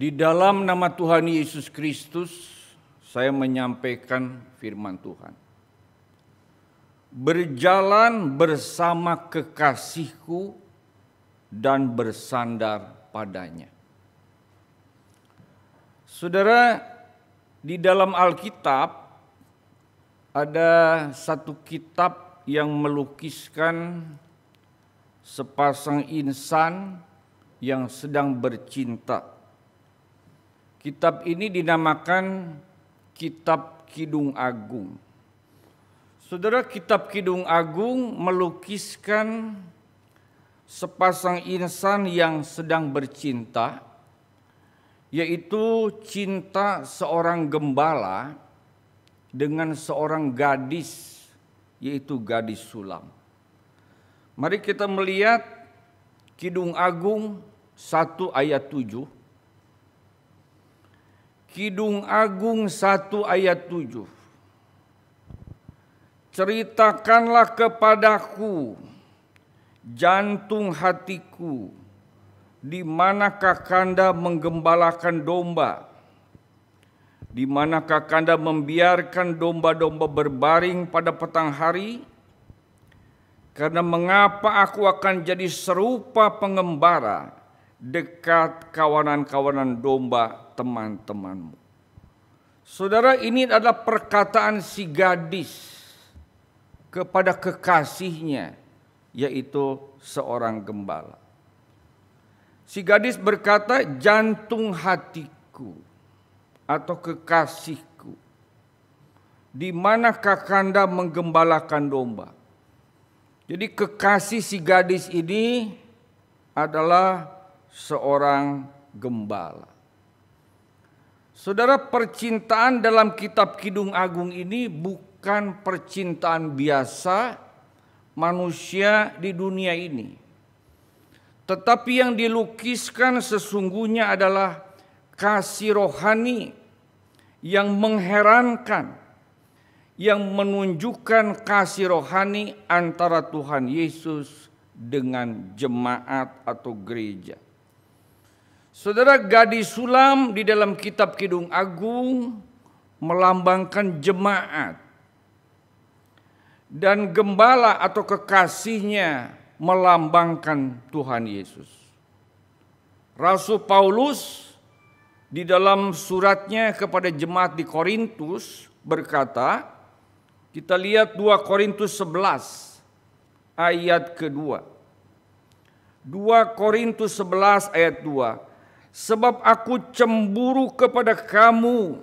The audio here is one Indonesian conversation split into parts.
Di dalam nama Tuhan Yesus Kristus, saya menyampaikan firman Tuhan. Berjalan bersama kekasihku dan bersandar padanya. Saudara, di dalam Alkitab ada satu kitab yang melukiskan sepasang insan yang sedang bercinta Kitab ini dinamakan Kitab Kidung Agung. Saudara, Kitab Kidung Agung melukiskan sepasang insan yang sedang bercinta, yaitu cinta seorang gembala dengan seorang gadis, yaitu gadis sulam. Mari kita melihat Kidung Agung 1 ayat 7. Kidung Agung 1 ayat 7. Ceritakanlah kepadaku jantung hatiku di manakah Kanda menggembalakan domba? Di manakah Kanda membiarkan domba-domba berbaring pada petang hari? Karena mengapa aku akan jadi serupa pengembara dekat kawanan-kawanan domba teman-temanmu. Saudara, ini adalah perkataan si gadis kepada kekasihnya, yaitu seorang gembala. Si gadis berkata, "Jantung hatiku atau kekasihku, di mana Kakanda menggembalakan domba?" Jadi, kekasih si gadis ini adalah seorang gembala. Saudara, percintaan dalam kitab Kidung Agung ini bukan percintaan biasa manusia di dunia ini. Tetapi yang dilukiskan sesungguhnya adalah kasih rohani yang mengherankan yang menunjukkan kasih rohani antara Tuhan Yesus dengan jemaat atau gereja. Saudara gadis sulam di dalam kitab Kidung Agung melambangkan jemaat. Dan gembala atau kekasihnya melambangkan Tuhan Yesus. Rasul Paulus di dalam suratnya kepada jemaat di Korintus berkata, kita lihat 2 Korintus 11 ayat kedua. 2 Korintus 11 ayat 2. Sebab aku cemburu kepada kamu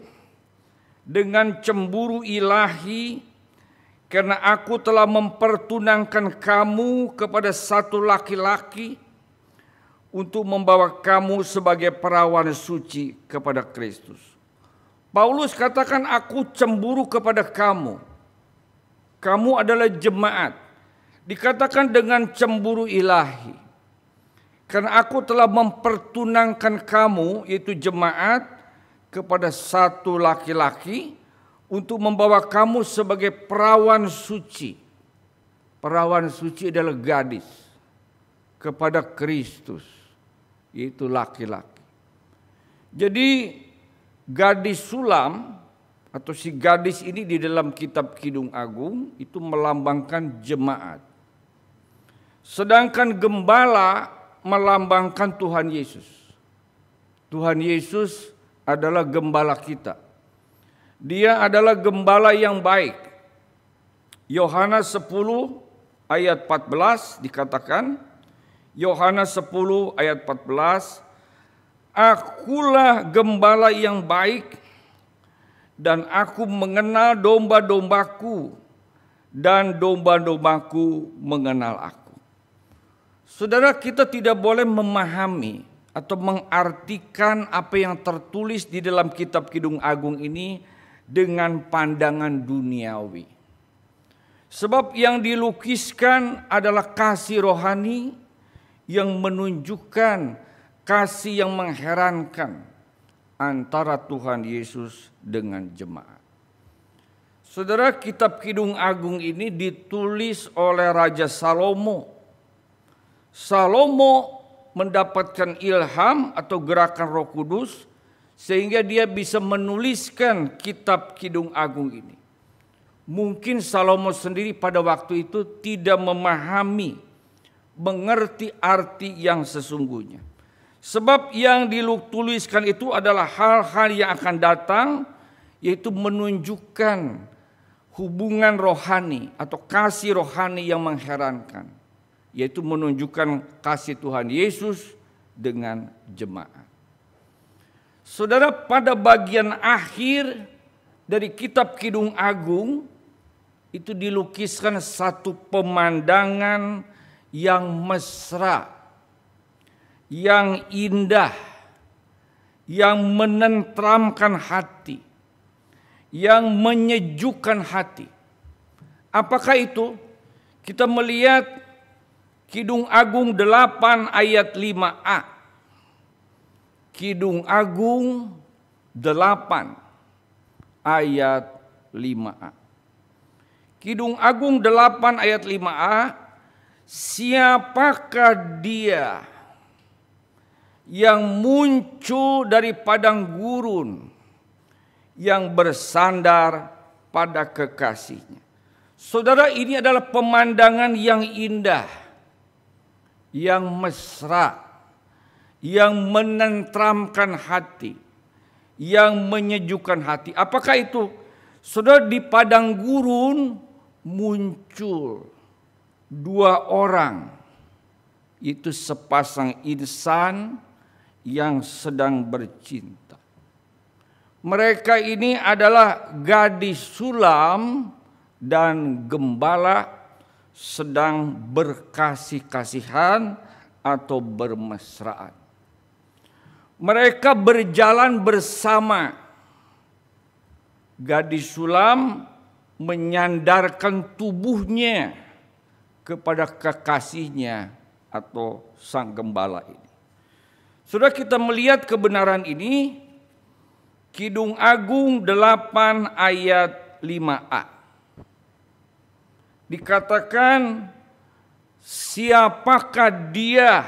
dengan cemburu ilahi karena aku telah mempertunangkan kamu kepada satu laki-laki untuk membawa kamu sebagai perawan suci kepada Kristus. Paulus katakan aku cemburu kepada kamu. Kamu adalah jemaat. Dikatakan dengan cemburu ilahi. Karena aku telah mempertunangkan kamu, yaitu jemaat, kepada satu laki-laki untuk membawa kamu sebagai perawan suci. Perawan suci adalah gadis kepada Kristus, yaitu laki-laki. Jadi gadis sulam atau si gadis ini di dalam kitab Kidung Agung itu melambangkan jemaat. Sedangkan gembala melambangkan Tuhan Yesus. Tuhan Yesus adalah gembala kita. Dia adalah gembala yang baik. Yohanes 10 ayat 14 dikatakan, Yohanes 10 ayat 14, Akulah gembala yang baik dan aku mengenal domba-dombaku dan domba-dombaku mengenal aku. Saudara kita tidak boleh memahami atau mengartikan apa yang tertulis di dalam kitab Kidung Agung ini dengan pandangan duniawi. Sebab yang dilukiskan adalah kasih rohani yang menunjukkan kasih yang mengherankan antara Tuhan Yesus dengan jemaat. Saudara, kitab Kidung Agung ini ditulis oleh Raja Salomo Salomo mendapatkan ilham atau gerakan Roh Kudus sehingga dia bisa menuliskan kitab Kidung Agung ini. Mungkin Salomo sendiri pada waktu itu tidak memahami, mengerti arti yang sesungguhnya. Sebab yang dituliskan itu adalah hal-hal yang akan datang yaitu menunjukkan hubungan rohani atau kasih rohani yang mengherankan yaitu menunjukkan kasih Tuhan Yesus dengan jemaat. Saudara, pada bagian akhir dari kitab Kidung Agung itu dilukiskan satu pemandangan yang mesra, yang indah, yang menentramkan hati, yang menyejukkan hati. Apakah itu? Kita melihat Kidung Agung 8 ayat 5a. Kidung Agung 8 ayat 5a. Kidung Agung 8 ayat 5a, siapakah dia yang muncul dari padang gurun yang bersandar pada kekasihnya. Saudara ini adalah pemandangan yang indah yang mesra, yang menentramkan hati, yang menyejukkan hati. Apakah itu? Saudara di padang gurun muncul dua orang. Itu sepasang insan yang sedang bercinta. Mereka ini adalah gadis sulam dan gembala sedang berkasih-kasihan atau bermesraan. Mereka berjalan bersama. Gadis sulam menyandarkan tubuhnya kepada kekasihnya atau sang gembala ini. Sudah kita melihat kebenaran ini, Kidung Agung 8 ayat 5a dikatakan siapakah dia?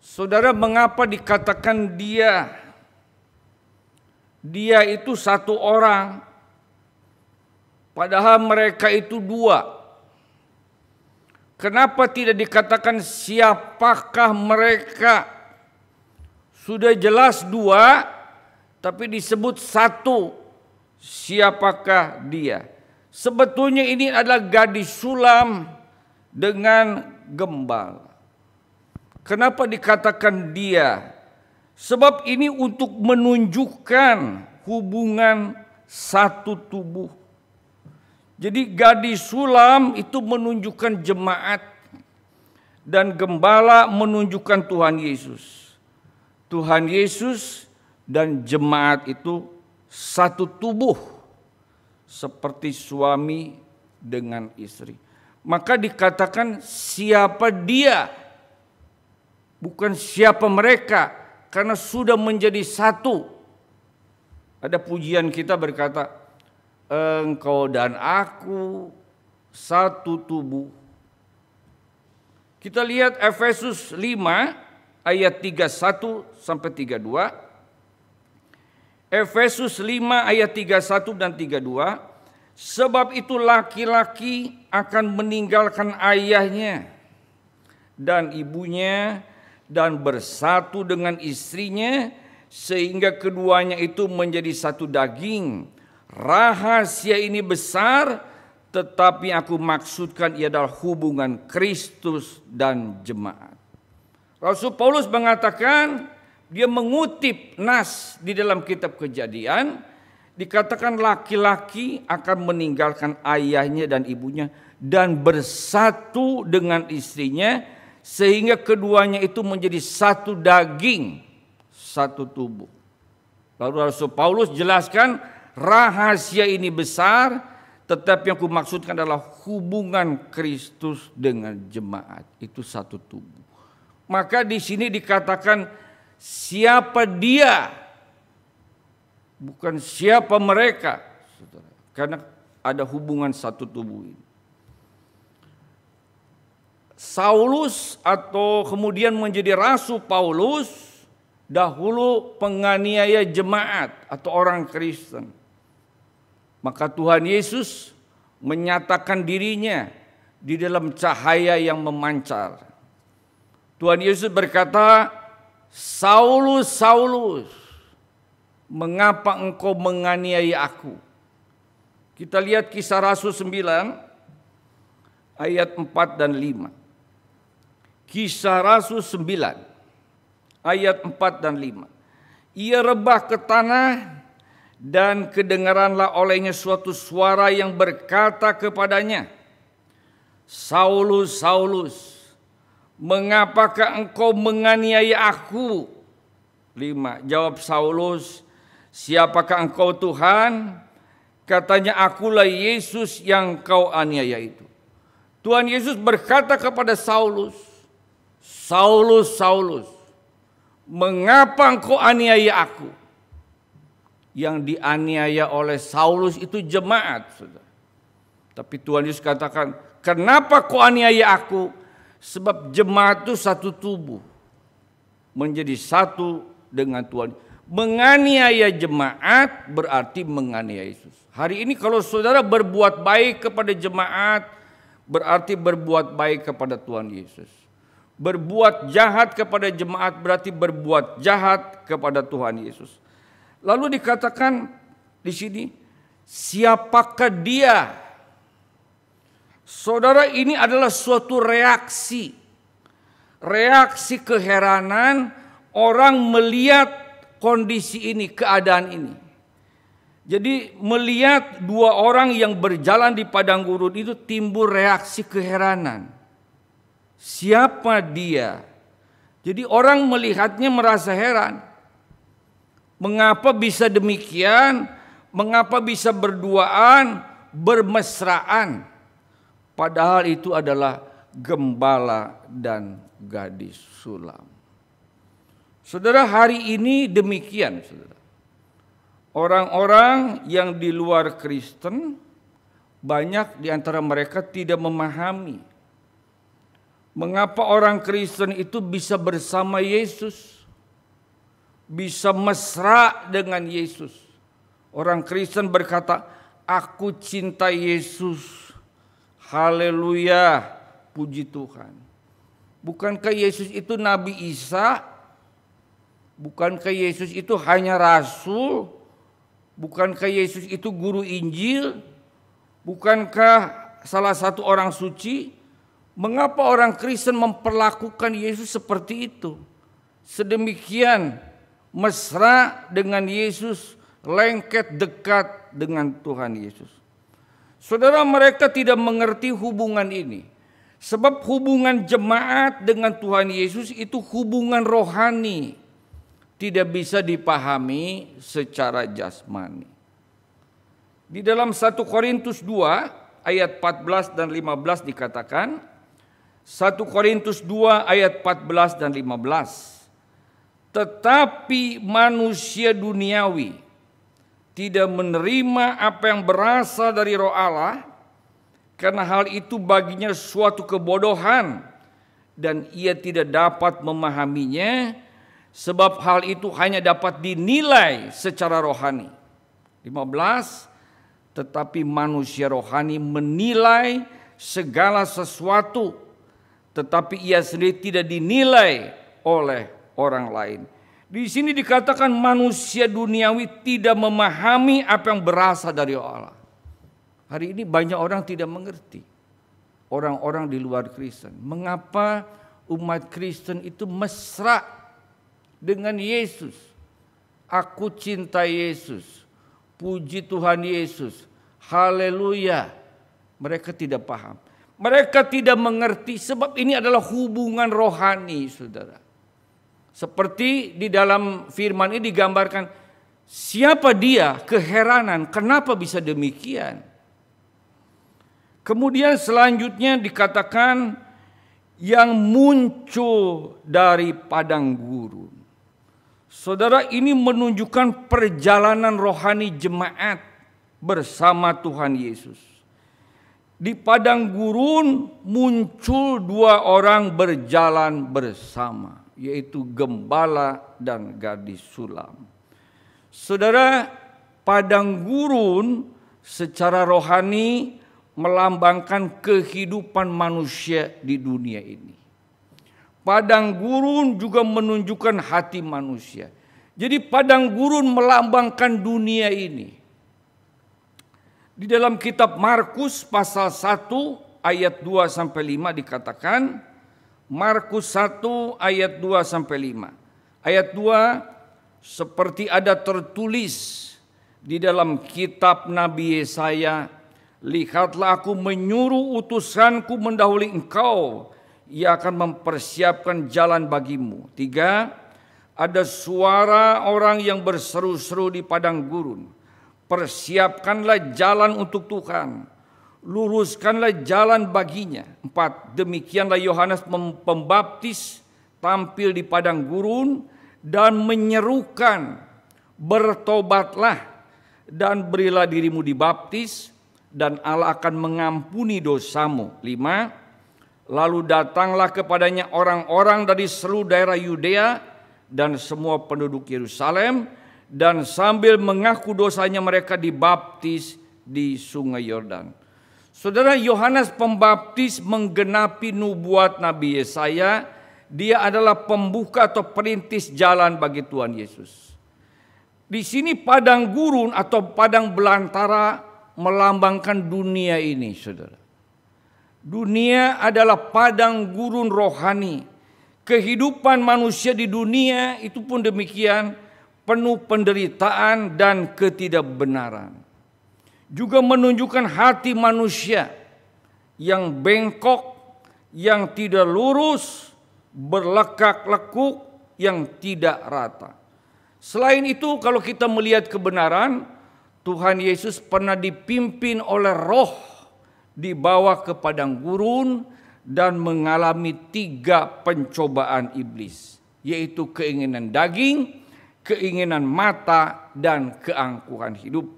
Saudara mengapa dikatakan dia? Dia itu satu orang, padahal mereka itu dua. Kenapa tidak dikatakan siapakah mereka? Sudah jelas dua, tapi disebut satu. Siapakah dia? Sebetulnya ini adalah gadis sulam dengan gembal. Kenapa dikatakan dia? Sebab ini untuk menunjukkan hubungan satu tubuh. Jadi gadis sulam itu menunjukkan jemaat dan gembala menunjukkan Tuhan Yesus. Tuhan Yesus dan jemaat itu satu tubuh seperti suami dengan istri. Maka dikatakan siapa dia, bukan siapa mereka, karena sudah menjadi satu. Ada pujian kita berkata, engkau dan aku satu tubuh. Kita lihat Efesus 5 ayat 31 sampai 32. Efesus 5 ayat 31 dan 32. Sebab itu laki-laki akan meninggalkan ayahnya dan ibunya dan bersatu dengan istrinya sehingga keduanya itu menjadi satu daging. Rahasia ini besar tetapi aku maksudkan ia adalah hubungan Kristus dan jemaat. Rasul Paulus mengatakan dia mengutip nas di dalam kitab kejadian dikatakan laki-laki akan meninggalkan ayahnya dan ibunya dan bersatu dengan istrinya sehingga keduanya itu menjadi satu daging satu tubuh lalu Rasul Paulus jelaskan rahasia ini besar tetapi yang kumaksudkan adalah hubungan Kristus dengan jemaat itu satu tubuh maka di sini dikatakan siapa dia, bukan siapa mereka, saudara. Karena ada hubungan satu tubuh ini. Saulus atau kemudian menjadi rasul Paulus dahulu penganiaya jemaat atau orang Kristen. Maka Tuhan Yesus menyatakan dirinya di dalam cahaya yang memancar. Tuhan Yesus berkata, Saulus, Saulus, mengapa engkau menganiaya aku? Kita lihat kisah Rasul 9 ayat 4 dan 5. Kisah Rasul 9 ayat 4 dan 5. Ia rebah ke tanah dan kedengaranlah olehnya suatu suara yang berkata kepadanya, Saulus, Saulus, Mengapakah engkau menganiaya aku? Lima, jawab Saulus, siapakah engkau Tuhan? Katanya akulah Yesus yang kau aniaya itu. Tuhan Yesus berkata kepada Saulus, Saulus, Saulus, mengapa engkau aniaya aku? Yang dianiaya oleh Saulus itu jemaat, saudara. Tapi Tuhan Yesus katakan, kenapa kau aniaya aku? Sebab jemaat itu satu tubuh. Menjadi satu dengan Tuhan. Menganiaya jemaat berarti menganiaya Yesus. Hari ini kalau saudara berbuat baik kepada jemaat, berarti berbuat baik kepada Tuhan Yesus. Berbuat jahat kepada jemaat berarti berbuat jahat kepada Tuhan Yesus. Lalu dikatakan di sini, siapakah dia Saudara ini adalah suatu reaksi. Reaksi keheranan orang melihat kondisi ini, keadaan ini. Jadi melihat dua orang yang berjalan di padang gurun itu timbul reaksi keheranan. Siapa dia? Jadi orang melihatnya merasa heran. Mengapa bisa demikian? Mengapa bisa berduaan, bermesraan? Padahal itu adalah gembala dan gadis sulam. Saudara, hari ini demikian, Orang-orang yang di luar Kristen, banyak di antara mereka tidak memahami mengapa orang Kristen itu bisa bersama Yesus, bisa mesra dengan Yesus. Orang Kristen berkata, "Aku cinta Yesus." Haleluya, puji Tuhan. Bukankah Yesus itu Nabi Isa? Bukankah Yesus itu hanya rasul? Bukankah Yesus itu guru Injil? Bukankah salah satu orang suci? Mengapa orang Kristen memperlakukan Yesus seperti itu? Sedemikian mesra dengan Yesus, lengket dekat dengan Tuhan Yesus. Saudara mereka tidak mengerti hubungan ini. Sebab hubungan jemaat dengan Tuhan Yesus itu hubungan rohani. Tidak bisa dipahami secara jasmani. Di dalam 1 Korintus 2 ayat 14 dan 15 dikatakan 1 Korintus 2 ayat 14 dan 15 Tetapi manusia duniawi tidak menerima apa yang berasal dari roh Allah, karena hal itu baginya suatu kebodohan, dan ia tidak dapat memahaminya, sebab hal itu hanya dapat dinilai secara rohani. 15. Tetapi manusia rohani menilai segala sesuatu, tetapi ia sendiri tidak dinilai oleh orang lain. Di sini dikatakan manusia duniawi tidak memahami apa yang berasal dari Allah. Hari ini banyak orang tidak mengerti. Orang-orang di luar Kristen. Mengapa umat Kristen itu mesra dengan Yesus? Aku cinta Yesus. Puji Tuhan Yesus. Haleluya. Mereka tidak paham. Mereka tidak mengerti sebab ini adalah hubungan rohani, saudara. Seperti di dalam firman ini digambarkan siapa dia, keheranan, kenapa bisa demikian. Kemudian selanjutnya dikatakan yang muncul dari padang gurun. Saudara ini menunjukkan perjalanan rohani jemaat bersama Tuhan Yesus. Di padang gurun muncul dua orang berjalan bersama yaitu gembala dan gadis sulam. Saudara, padang gurun secara rohani melambangkan kehidupan manusia di dunia ini. Padang gurun juga menunjukkan hati manusia. Jadi padang gurun melambangkan dunia ini. Di dalam kitab Markus pasal 1 ayat 2 sampai 5 dikatakan Markus 1 ayat 2 sampai 5. Ayat 2 seperti ada tertulis di dalam kitab Nabi Yesaya, lihatlah aku menyuruh utusanku mendahului engkau, ia akan mempersiapkan jalan bagimu. Tiga, ada suara orang yang berseru-seru di padang gurun. Persiapkanlah jalan untuk Tuhan luruskanlah jalan baginya. Empat, demikianlah Yohanes pembaptis tampil di padang gurun dan menyerukan, bertobatlah dan berilah dirimu dibaptis dan Allah akan mengampuni dosamu. Lima, lalu datanglah kepadanya orang-orang dari seluruh daerah Yudea dan semua penduduk Yerusalem dan sambil mengaku dosanya mereka dibaptis di sungai Yordan Saudara Yohanes Pembaptis menggenapi nubuat Nabi Yesaya. Dia adalah pembuka atau perintis jalan bagi Tuhan Yesus. Di sini padang gurun atau padang belantara melambangkan dunia ini, Saudara. Dunia adalah padang gurun rohani. Kehidupan manusia di dunia itu pun demikian penuh penderitaan dan ketidakbenaran juga menunjukkan hati manusia yang bengkok, yang tidak lurus, berlekak-lekuk, yang tidak rata. Selain itu, kalau kita melihat kebenaran, Tuhan Yesus pernah dipimpin oleh Roh, dibawa ke padang gurun, dan mengalami tiga pencobaan iblis, yaitu keinginan daging, keinginan mata, dan keangkuhan hidup.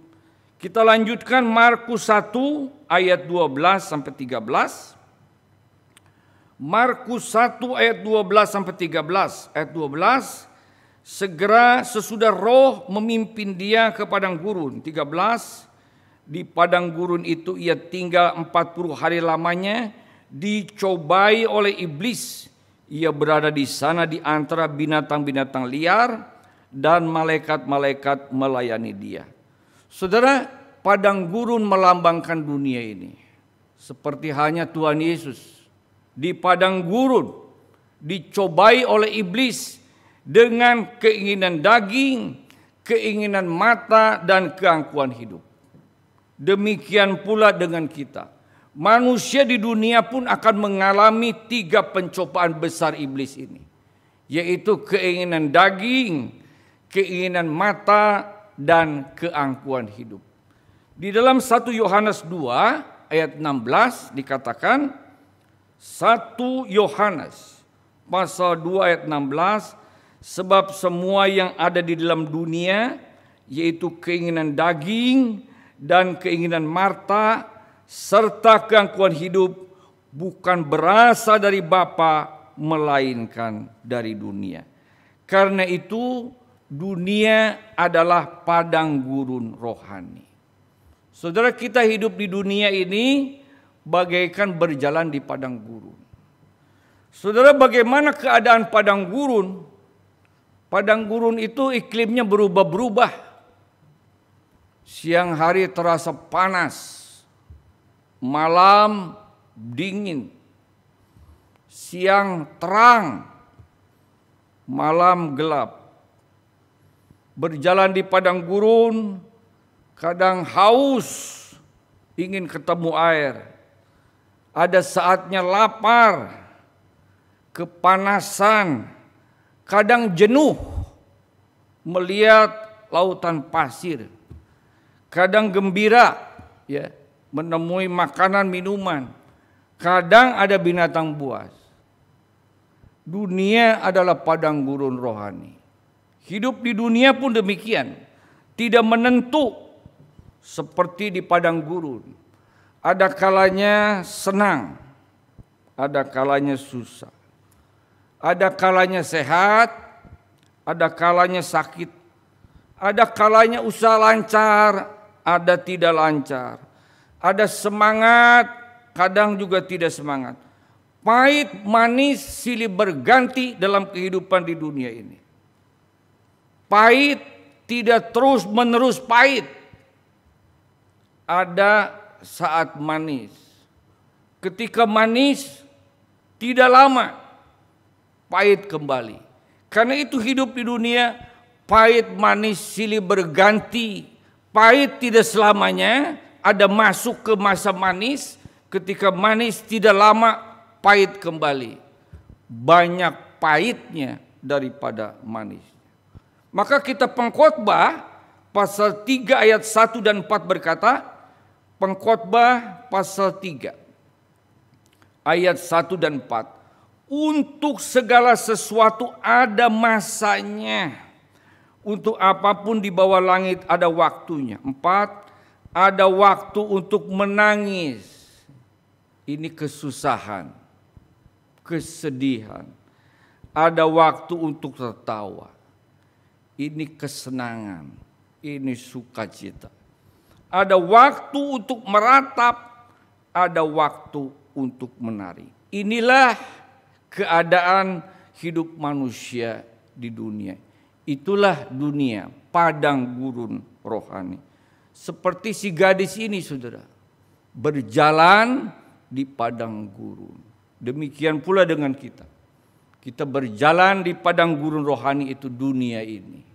Kita lanjutkan Markus 1 ayat 12 sampai 13. Markus 1 ayat 12 sampai 13. Ayat 12 segera sesudah roh memimpin dia ke padang gurun. 13 di padang gurun itu ia tinggal 40 hari lamanya dicobai oleh iblis. Ia berada di sana di antara binatang-binatang liar dan malaikat-malaikat melayani dia. Saudara, padang gurun melambangkan dunia ini. Seperti hanya Tuhan Yesus di padang gurun dicobai oleh iblis dengan keinginan daging, keinginan mata dan keangkuhan hidup. Demikian pula dengan kita. Manusia di dunia pun akan mengalami tiga pencobaan besar iblis ini, yaitu keinginan daging, keinginan mata dan keangkuhan hidup. Di dalam 1 Yohanes 2 ayat 16 dikatakan 1 Yohanes pasal 2 ayat 16 sebab semua yang ada di dalam dunia yaitu keinginan daging dan keinginan Marta serta keangkuhan hidup bukan berasal dari Bapa melainkan dari dunia. Karena itu dunia adalah padang gurun rohani. Saudara kita hidup di dunia ini bagaikan berjalan di padang gurun. Saudara bagaimana keadaan padang gurun? Padang gurun itu iklimnya berubah-berubah. Siang hari terasa panas. Malam dingin. Siang terang. Malam gelap berjalan di padang gurun, kadang haus, ingin ketemu air. Ada saatnya lapar, kepanasan, kadang jenuh melihat lautan pasir. Kadang gembira ya menemui makanan minuman. Kadang ada binatang buas. Dunia adalah padang gurun rohani. Hidup di dunia pun demikian. Tidak menentu seperti di padang gurun. Ada kalanya senang, ada kalanya susah. Ada kalanya sehat, ada kalanya sakit. Ada kalanya usaha lancar, ada tidak lancar. Ada semangat, kadang juga tidak semangat. Pahit, manis, silih berganti dalam kehidupan di dunia ini. Pahit tidak terus menerus pahit. Ada saat manis. Ketika manis tidak lama pahit kembali. Karena itu hidup di dunia pahit manis silih berganti. Pahit tidak selamanya, ada masuk ke masa manis, ketika manis tidak lama pahit kembali. Banyak pahitnya daripada manis. Maka kita pengkhotbah pasal 3 ayat 1 dan 4 berkata, pengkhotbah pasal 3 ayat 1 dan 4. Untuk segala sesuatu ada masanya. Untuk apapun di bawah langit ada waktunya. Empat, ada waktu untuk menangis. Ini kesusahan, kesedihan. Ada waktu untuk tertawa ini kesenangan, ini sukacita. Ada waktu untuk meratap, ada waktu untuk menari. Inilah keadaan hidup manusia di dunia. Itulah dunia, padang gurun rohani. Seperti si gadis ini saudara, berjalan di padang gurun. Demikian pula dengan kita. Kita berjalan di padang gurun rohani itu dunia ini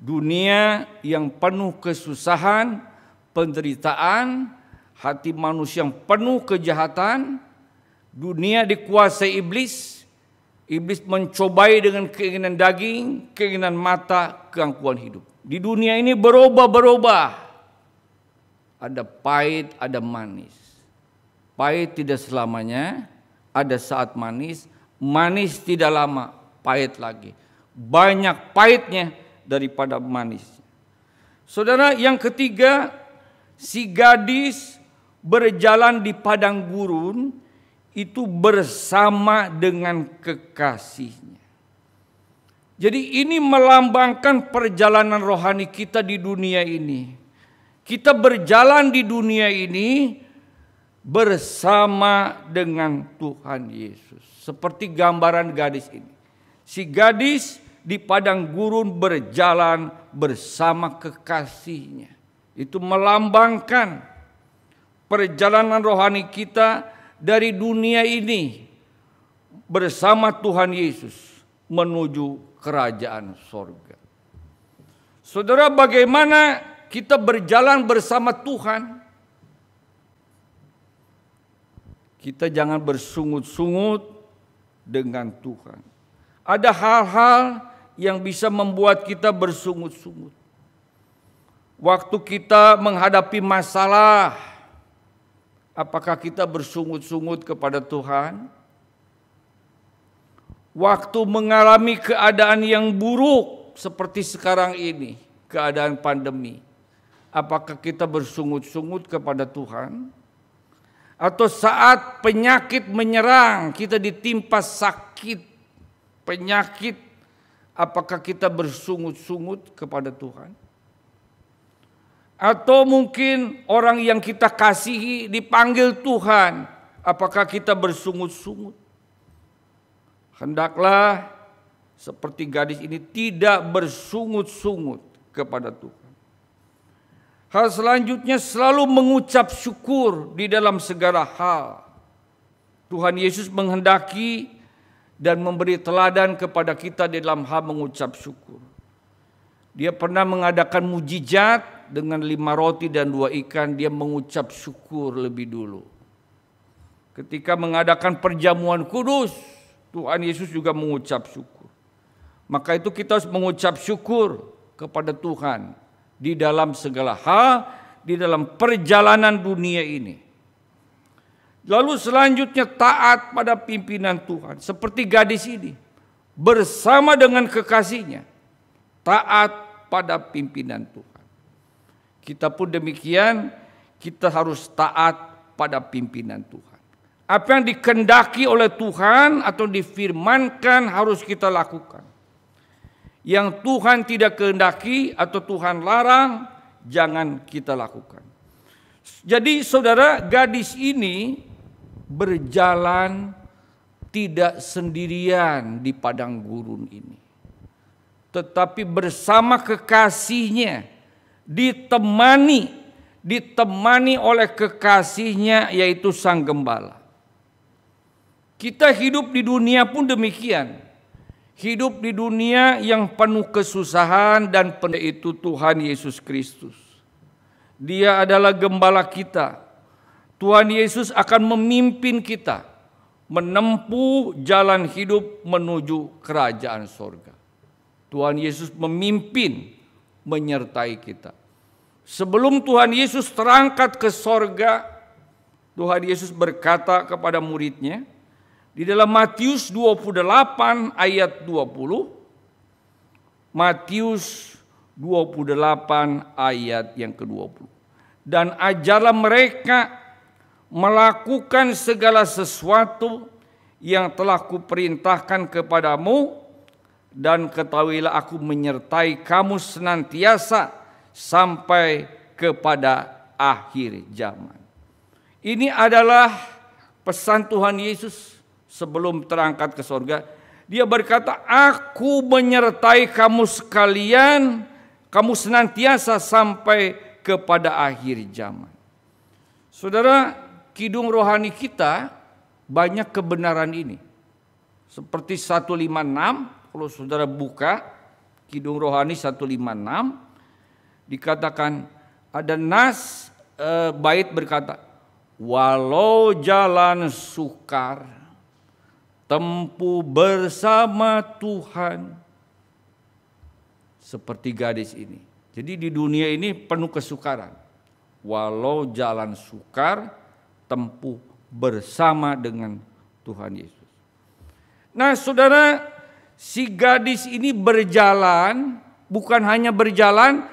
dunia yang penuh kesusahan, penderitaan, hati manusia yang penuh kejahatan, dunia dikuasai iblis, iblis mencobai dengan keinginan daging, keinginan mata, keangkuhan hidup. Di dunia ini berubah-berubah. Ada pahit, ada manis. Pahit tidak selamanya, ada saat manis, manis tidak lama, pahit lagi. Banyak pahitnya, daripada manis, Saudara, yang ketiga, si gadis berjalan di padang gurun itu bersama dengan kekasihnya. Jadi ini melambangkan perjalanan rohani kita di dunia ini. Kita berjalan di dunia ini bersama dengan Tuhan Yesus. Seperti gambaran gadis ini. Si gadis di padang gurun berjalan bersama kekasihnya. Itu melambangkan perjalanan rohani kita dari dunia ini bersama Tuhan Yesus menuju kerajaan sorga. Saudara bagaimana kita berjalan bersama Tuhan? Kita jangan bersungut-sungut dengan Tuhan. Ada hal-hal yang bisa membuat kita bersungut-sungut. Waktu kita menghadapi masalah, apakah kita bersungut-sungut kepada Tuhan? Waktu mengalami keadaan yang buruk seperti sekarang ini, keadaan pandemi, apakah kita bersungut-sungut kepada Tuhan? Atau saat penyakit menyerang, kita ditimpa sakit, penyakit Apakah kita bersungut-sungut kepada Tuhan? Atau mungkin orang yang kita kasihi dipanggil Tuhan, apakah kita bersungut-sungut? Hendaklah seperti gadis ini tidak bersungut-sungut kepada Tuhan. Hal selanjutnya selalu mengucap syukur di dalam segala hal. Tuhan Yesus menghendaki dan memberi teladan kepada kita di dalam hal mengucap syukur. Dia pernah mengadakan mujizat dengan lima roti dan dua ikan, dia mengucap syukur lebih dulu. Ketika mengadakan perjamuan kudus, Tuhan Yesus juga mengucap syukur. Maka itu kita harus mengucap syukur kepada Tuhan di dalam segala hal, di dalam perjalanan dunia ini. Lalu selanjutnya taat pada pimpinan Tuhan. Seperti gadis ini. Bersama dengan kekasihnya. Taat pada pimpinan Tuhan. Kita pun demikian. Kita harus taat pada pimpinan Tuhan. Apa yang dikendaki oleh Tuhan atau difirmankan harus kita lakukan. Yang Tuhan tidak kehendaki atau Tuhan larang, jangan kita lakukan. Jadi saudara gadis ini berjalan tidak sendirian di padang gurun ini, tetapi bersama kekasihnya, ditemani, ditemani oleh kekasihnya, yaitu Sang Gembala. Kita hidup di dunia pun demikian, hidup di dunia yang penuh kesusahan, dan penuh itu Tuhan Yesus Kristus. Dia adalah gembala kita Tuhan Yesus akan memimpin kita menempuh jalan hidup menuju kerajaan sorga. Tuhan Yesus memimpin, menyertai kita. Sebelum Tuhan Yesus terangkat ke sorga, Tuhan Yesus berkata kepada muridnya, di dalam Matius 28 ayat 20, Matius 28 ayat yang ke-20. Dan ajarlah mereka melakukan segala sesuatu yang telah kuperintahkan kepadamu dan ketahuilah aku menyertai kamu senantiasa sampai kepada akhir zaman. Ini adalah pesan Tuhan Yesus sebelum terangkat ke sorga. Dia berkata, aku menyertai kamu sekalian, kamu senantiasa sampai kepada akhir zaman. Saudara, kidung rohani kita banyak kebenaran ini. Seperti 156, kalau saudara buka kidung rohani 156, dikatakan ada nas e, bait berkata, walau jalan sukar, tempuh bersama Tuhan seperti gadis ini. Jadi di dunia ini penuh kesukaran. Walau jalan sukar, tempuh bersama dengan Tuhan Yesus. Nah, Saudara, si gadis ini berjalan bukan hanya berjalan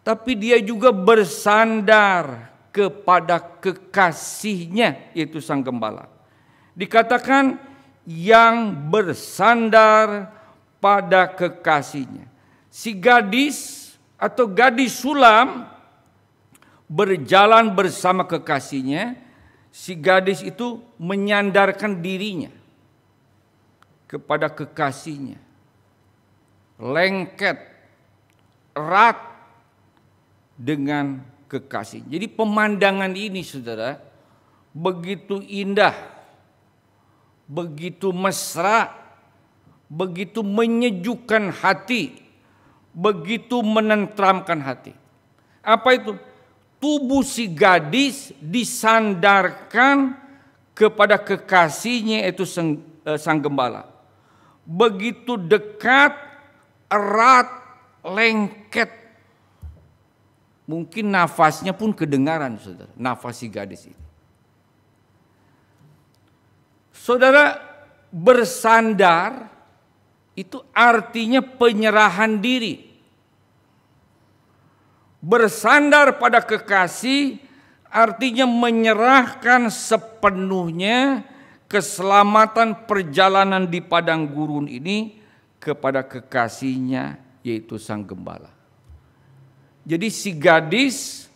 tapi dia juga bersandar kepada kekasihnya yaitu sang gembala. Dikatakan yang bersandar pada kekasihnya. Si gadis atau gadis sulam berjalan bersama kekasihnya si gadis itu menyandarkan dirinya kepada kekasihnya. Lengket, erat dengan kekasih. Jadi pemandangan ini saudara begitu indah, begitu mesra, begitu menyejukkan hati, begitu menentramkan hati. Apa itu? tubuh si gadis disandarkan kepada kekasihnya itu sang, eh, sang gembala. Begitu dekat, erat, lengket. Mungkin nafasnya pun kedengaran saudara, nafas si gadis itu. Saudara bersandar itu artinya penyerahan diri Bersandar pada kekasih artinya menyerahkan sepenuhnya keselamatan perjalanan di padang gurun ini kepada kekasihnya yaitu sang gembala. Jadi si gadis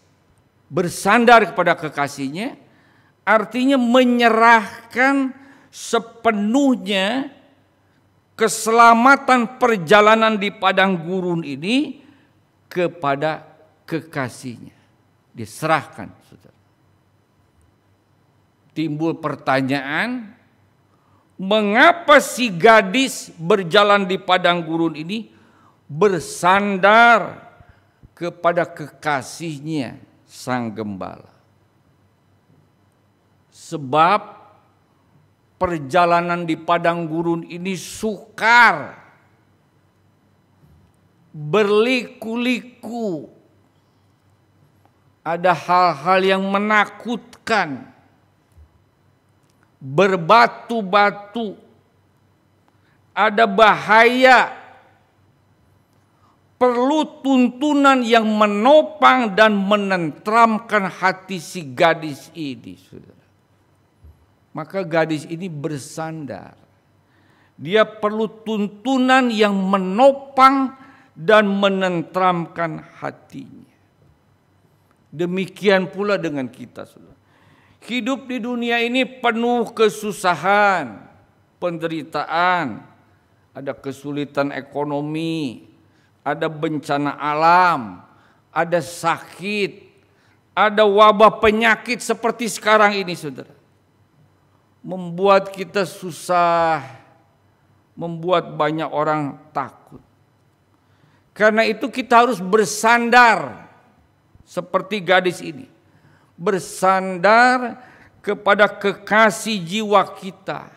bersandar kepada kekasihnya artinya menyerahkan sepenuhnya keselamatan perjalanan di padang gurun ini kepada kekasihnya. Diserahkan, saudara. Timbul pertanyaan, mengapa si gadis berjalan di padang gurun ini bersandar kepada kekasihnya sang gembala. Sebab perjalanan di padang gurun ini sukar berliku-liku ada hal-hal yang menakutkan, berbatu-batu, ada bahaya, perlu tuntunan yang menopang dan menentramkan hati si gadis ini. Saudara. Maka gadis ini bersandar. Dia perlu tuntunan yang menopang dan menentramkan hatinya. Demikian pula dengan kita, saudara. Hidup di dunia ini penuh kesusahan, penderitaan, ada kesulitan ekonomi, ada bencana alam, ada sakit, ada wabah penyakit seperti sekarang ini, saudara. Membuat kita susah, membuat banyak orang takut. Karena itu kita harus bersandar seperti gadis ini bersandar kepada kekasih jiwa kita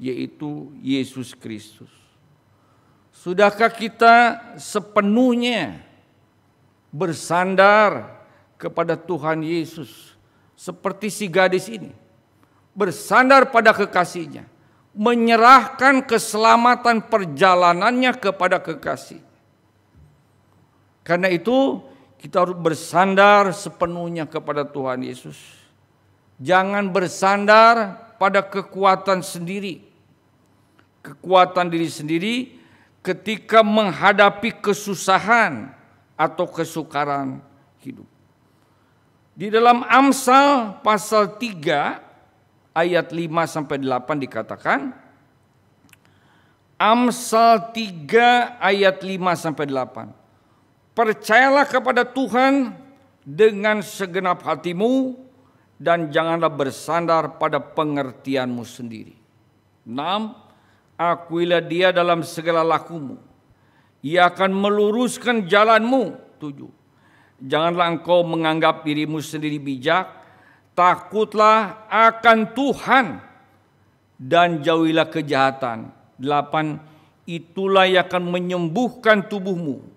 yaitu Yesus Kristus. Sudahkah kita sepenuhnya bersandar kepada Tuhan Yesus seperti si gadis ini bersandar pada kekasihnya menyerahkan keselamatan perjalanannya kepada kekasih. Karena itu kita harus bersandar sepenuhnya kepada Tuhan Yesus. Jangan bersandar pada kekuatan sendiri. Kekuatan diri sendiri ketika menghadapi kesusahan atau kesukaran hidup. Di dalam Amsal pasal 3 ayat 5 sampai 8 dikatakan Amsal 3 ayat 5 sampai 8 Percayalah kepada Tuhan dengan segenap hatimu dan janganlah bersandar pada pengertianmu sendiri. 6. Akuilah dia dalam segala lakumu. Ia akan meluruskan jalanmu. 7. Janganlah engkau menganggap dirimu sendiri bijak. Takutlah akan Tuhan dan jauhilah kejahatan. 8. Itulah yang akan menyembuhkan tubuhmu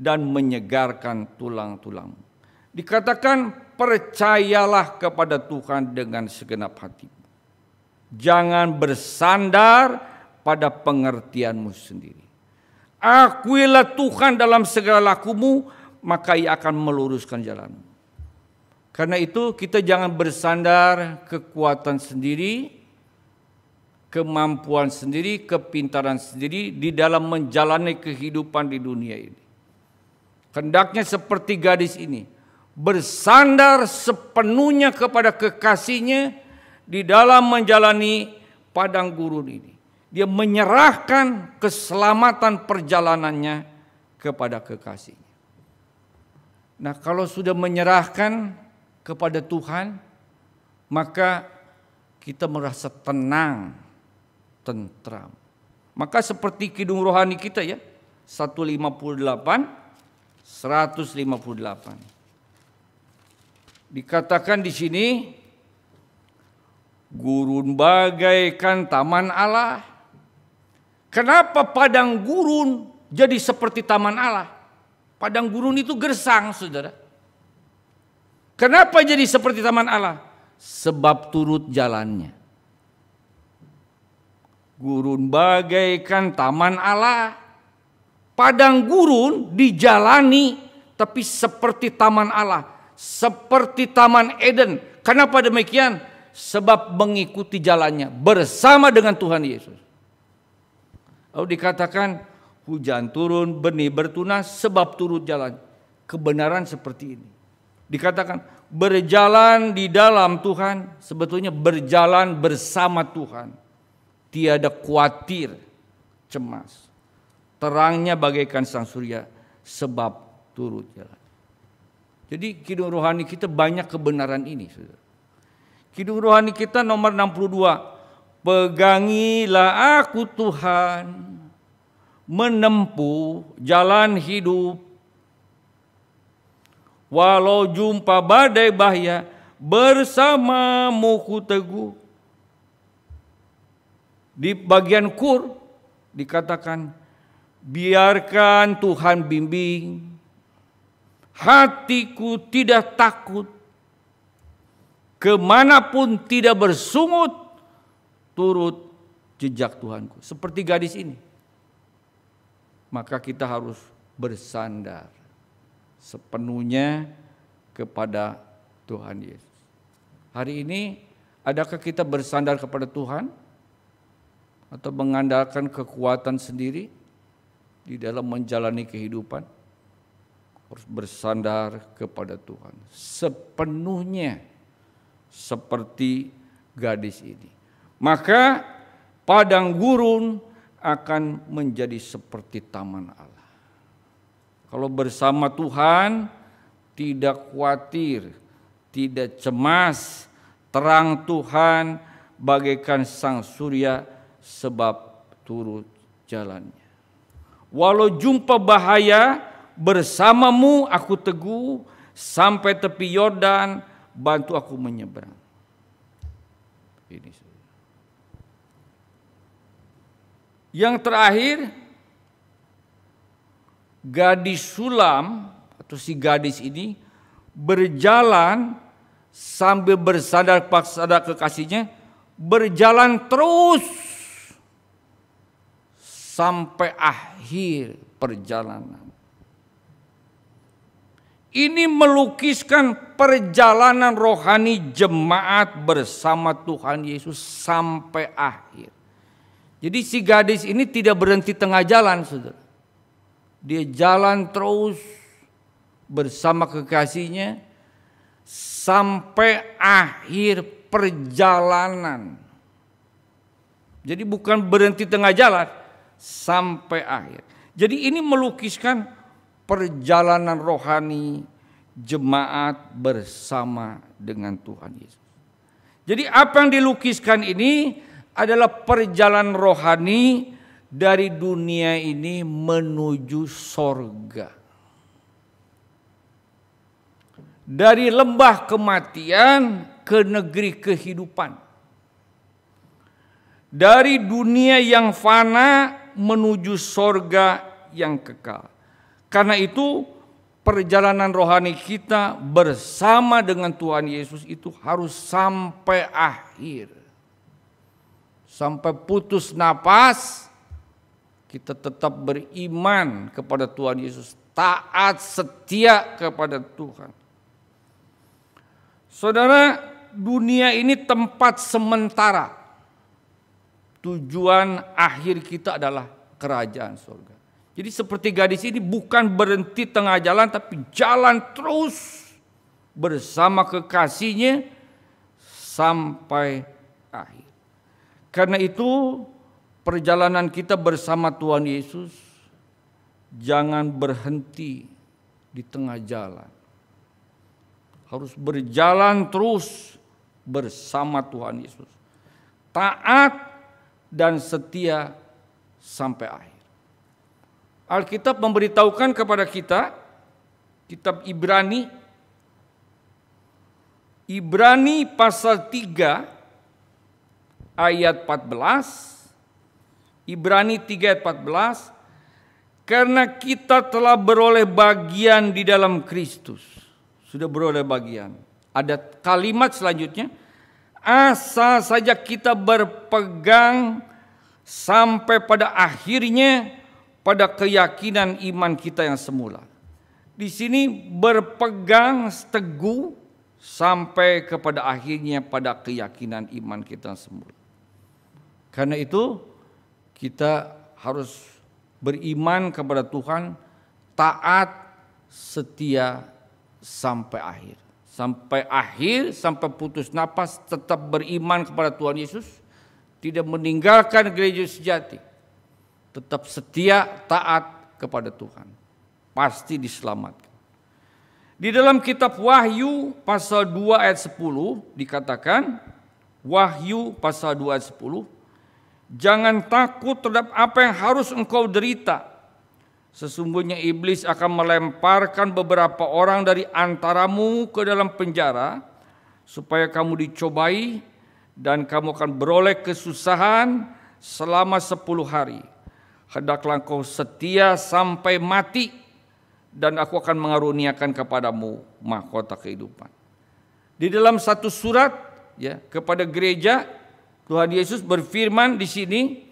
dan menyegarkan tulang-tulang. Dikatakan percayalah kepada Tuhan dengan segenap hati. Jangan bersandar pada pengertianmu sendiri. Akuilah Tuhan dalam segala lakumu, maka ia akan meluruskan jalanmu. Karena itu kita jangan bersandar kekuatan sendiri, kemampuan sendiri, kepintaran sendiri di dalam menjalani kehidupan di dunia ini. Kendaknya seperti gadis ini bersandar sepenuhnya kepada kekasihnya di dalam menjalani padang gurun ini. Dia menyerahkan keselamatan perjalanannya kepada kekasihnya. Nah, kalau sudah menyerahkan kepada Tuhan, maka kita merasa tenang, tentram. Maka seperti kidung rohani kita ya, 158 158. Dikatakan di sini gurun bagaikan taman Allah. Kenapa padang gurun jadi seperti taman Allah? Padang gurun itu gersang, Saudara. Kenapa jadi seperti taman Allah? Sebab turut jalannya. Gurun bagaikan taman Allah. Padang gurun dijalani tapi seperti taman Allah, seperti taman Eden. Kenapa demikian? Sebab mengikuti jalannya bersama dengan Tuhan Yesus. Lalu dikatakan hujan turun, benih bertunas sebab turut jalan. Kebenaran seperti ini. Dikatakan berjalan di dalam Tuhan sebetulnya berjalan bersama Tuhan. Tiada khawatir, cemas. Terangnya bagaikan sang surya sebab turut jalan. Jadi kidung rohani kita banyak kebenaran ini. Saudara. Kidung rohani kita nomor 62. Pegangilah aku Tuhan menempuh jalan hidup. Walau jumpa badai bahaya bersamamu ku teguh. Di bagian kur dikatakan Biarkan Tuhan bimbing. Hatiku tidak takut. Kemanapun tidak bersungut. Turut jejak Tuhanku. Seperti gadis ini. Maka kita harus bersandar sepenuhnya kepada Tuhan Yesus. Hari ini adakah kita bersandar kepada Tuhan? Atau mengandalkan kekuatan sendiri? di dalam menjalani kehidupan harus bersandar kepada Tuhan sepenuhnya seperti gadis ini. Maka padang gurun akan menjadi seperti taman Allah. Kalau bersama Tuhan tidak khawatir, tidak cemas, terang Tuhan bagaikan sang surya sebab turut jalannya. Walau jumpa bahaya, bersamamu aku teguh sampai tepi Yordan, bantu aku menyeberang. Ini. Yang terakhir, gadis sulam atau si gadis ini berjalan sambil bersandar pada kekasihnya, berjalan terus sampai akhir perjalanan. Ini melukiskan perjalanan rohani jemaat bersama Tuhan Yesus sampai akhir. Jadi si gadis ini tidak berhenti tengah jalan, saudara. Dia jalan terus bersama kekasihnya sampai akhir perjalanan. Jadi bukan berhenti tengah jalan, sampai akhir. Jadi ini melukiskan perjalanan rohani jemaat bersama dengan Tuhan Yesus. Jadi apa yang dilukiskan ini adalah perjalanan rohani dari dunia ini menuju sorga. Dari lembah kematian ke negeri kehidupan. Dari dunia yang fana menuju sorga yang kekal. Karena itu perjalanan rohani kita bersama dengan Tuhan Yesus itu harus sampai akhir. Sampai putus napas, kita tetap beriman kepada Tuhan Yesus, taat setia kepada Tuhan. Saudara, dunia ini tempat sementara. Tujuan akhir kita adalah kerajaan surga. Jadi seperti gadis ini bukan berhenti tengah jalan tapi jalan terus bersama kekasihnya sampai akhir. Karena itu perjalanan kita bersama Tuhan Yesus jangan berhenti di tengah jalan. Harus berjalan terus bersama Tuhan Yesus. Taat dan setia sampai akhir. Alkitab memberitahukan kepada kita, kitab Ibrani, Ibrani pasal 3 ayat 14, Ibrani 3 ayat 14, karena kita telah beroleh bagian di dalam Kristus. Sudah beroleh bagian. Ada kalimat selanjutnya, Asal saja kita berpegang sampai pada akhirnya pada keyakinan iman kita yang semula. Di sini berpegang teguh sampai kepada akhirnya pada keyakinan iman kita yang semula. Karena itu kita harus beriman kepada Tuhan, taat, setia sampai akhir sampai akhir, sampai putus napas, tetap beriman kepada Tuhan Yesus, tidak meninggalkan gereja sejati, tetap setia taat kepada Tuhan, pasti diselamatkan. Di dalam kitab Wahyu pasal 2 ayat 10 dikatakan, Wahyu pasal 2 ayat 10, jangan takut terhadap apa yang harus engkau derita Sesungguhnya iblis akan melemparkan beberapa orang dari antaramu ke dalam penjara supaya kamu dicobai dan kamu akan beroleh kesusahan selama sepuluh hari. Hendaklah engkau setia sampai mati dan aku akan mengaruniakan kepadamu mahkota kehidupan. Di dalam satu surat ya kepada gereja Tuhan Yesus berfirman di sini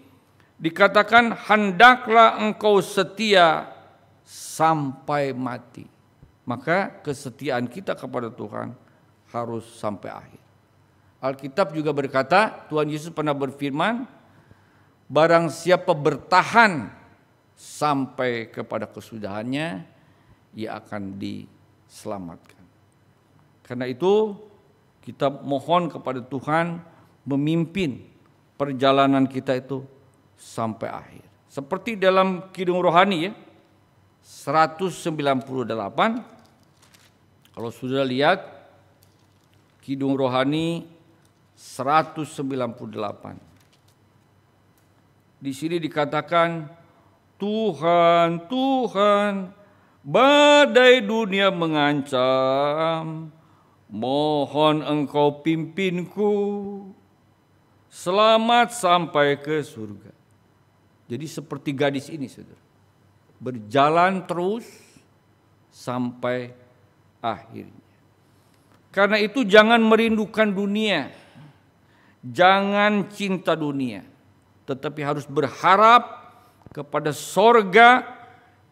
dikatakan hendaklah engkau setia sampai mati. Maka kesetiaan kita kepada Tuhan harus sampai akhir. Alkitab juga berkata, Tuhan Yesus pernah berfirman, barang siapa bertahan sampai kepada kesudahannya, ia akan diselamatkan. Karena itu kita mohon kepada Tuhan memimpin perjalanan kita itu sampai akhir. Seperti dalam kidung rohani ya. 198 kalau sudah lihat kidung rohani 198 di sini dikatakan Tuhan, Tuhan, badai dunia mengancam. Mohon engkau pimpinku selamat sampai ke surga. Jadi seperti gadis ini saudara. Berjalan terus sampai akhirnya. Karena itu jangan merindukan dunia. Jangan cinta dunia. Tetapi harus berharap kepada sorga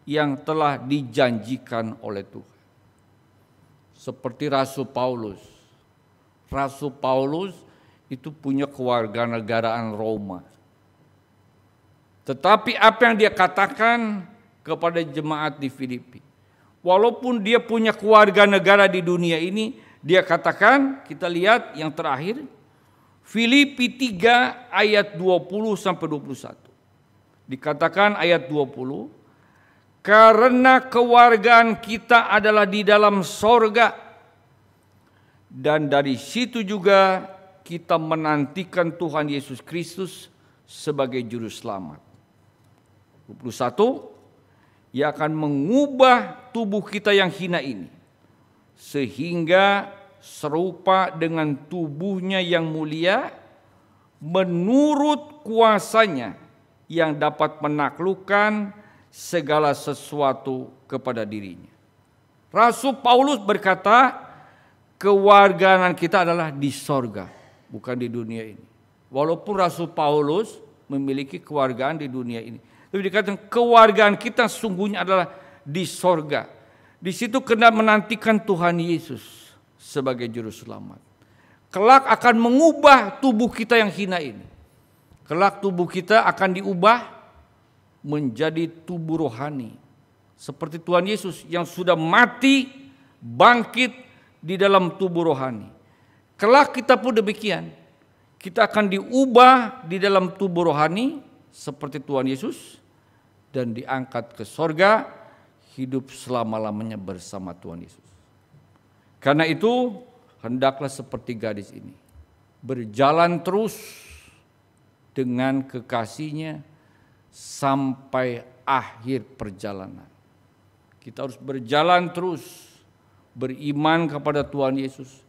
yang telah dijanjikan oleh Tuhan. Seperti Rasul Paulus. Rasul Paulus itu punya kewarganegaraan Roma. Tetapi apa yang dia katakan kepada jemaat di Filipi. Walaupun dia punya keluarga negara di dunia ini, dia katakan, kita lihat yang terakhir, Filipi 3 ayat 20 sampai 21. Dikatakan ayat 20, karena kewargaan kita adalah di dalam sorga dan dari situ juga kita menantikan Tuhan Yesus Kristus sebagai juru selamat 21 ia akan mengubah tubuh kita yang hina ini sehingga serupa dengan tubuhnya yang mulia menurut kuasanya yang dapat menaklukkan segala sesuatu kepada dirinya. Rasul Paulus berkata, kewarganan kita adalah di sorga, bukan di dunia ini. Walaupun Rasul Paulus memiliki kewargaan di dunia ini, tapi dikatakan kewargaan kita sungguhnya adalah di sorga. Di situ kena menantikan Tuhan Yesus sebagai juru selamat. Kelak akan mengubah tubuh kita yang hina ini. Kelak tubuh kita akan diubah menjadi tubuh rohani. Seperti Tuhan Yesus yang sudah mati, bangkit di dalam tubuh rohani. Kelak kita pun demikian. Kita akan diubah di dalam tubuh rohani seperti Tuhan Yesus dan diangkat ke sorga hidup selama-lamanya bersama Tuhan Yesus. Karena itu hendaklah seperti gadis ini berjalan terus dengan kekasihnya sampai akhir perjalanan. Kita harus berjalan terus beriman kepada Tuhan Yesus,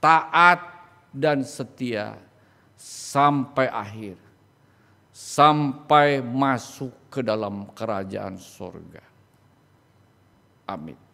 taat dan setia sampai akhir sampai masuk ke dalam kerajaan sorga. Amin.